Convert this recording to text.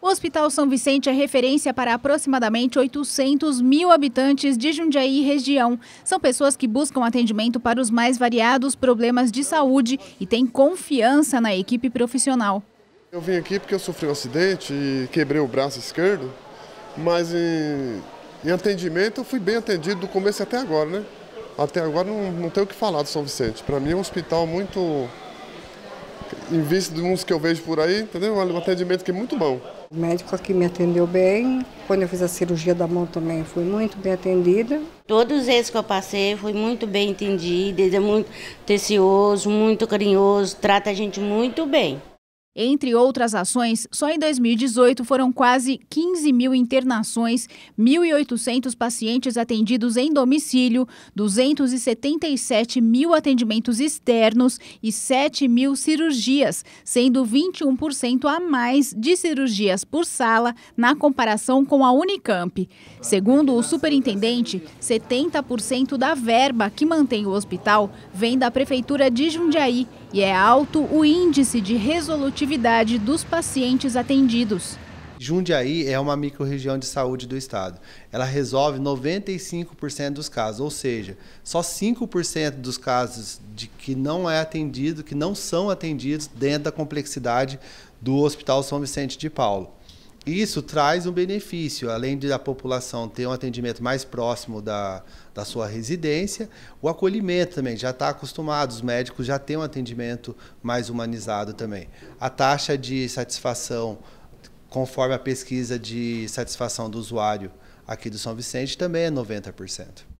O Hospital São Vicente é referência para aproximadamente 800 mil habitantes de Jundiaí e região. São pessoas que buscam atendimento para os mais variados problemas de saúde e têm confiança na equipe profissional. Eu vim aqui porque eu sofri um acidente e quebrei o braço esquerdo, mas em, em atendimento eu fui bem atendido do começo até agora, né? Até agora não, não tenho o que falar do São Vicente. Para mim é um hospital muito em vista de uns que eu vejo por aí, entendeu? Um atendimento que é muito bom. O médico aqui me atendeu bem. Quando eu fiz a cirurgia da mão também, fui muito bem atendida. Todos esses que eu passei, fui muito bem entendida. Ele é muito tecioso, muito carinhoso, trata a gente muito bem. Entre outras ações, só em 2018 foram quase 15 mil internações, 1.800 pacientes atendidos em domicílio, 277 mil atendimentos externos e 7 mil cirurgias, sendo 21% a mais de cirurgias por sala na comparação com a Unicamp. Segundo o superintendente, 70% da verba que mantém o hospital vem da Prefeitura de Jundiaí e é alto o índice de resolutividade dos pacientes atendidos. Jundiaí é uma microrregião de saúde do estado. Ela resolve 95% dos casos, ou seja, só 5% dos casos de que não é atendido, que não são atendidos dentro da complexidade do Hospital São Vicente de Paulo. Isso traz um benefício, além de a população ter um atendimento mais próximo da, da sua residência, o acolhimento também já está acostumado, os médicos já têm um atendimento mais humanizado também. A taxa de satisfação, conforme a pesquisa de satisfação do usuário aqui do São Vicente, também é 90%.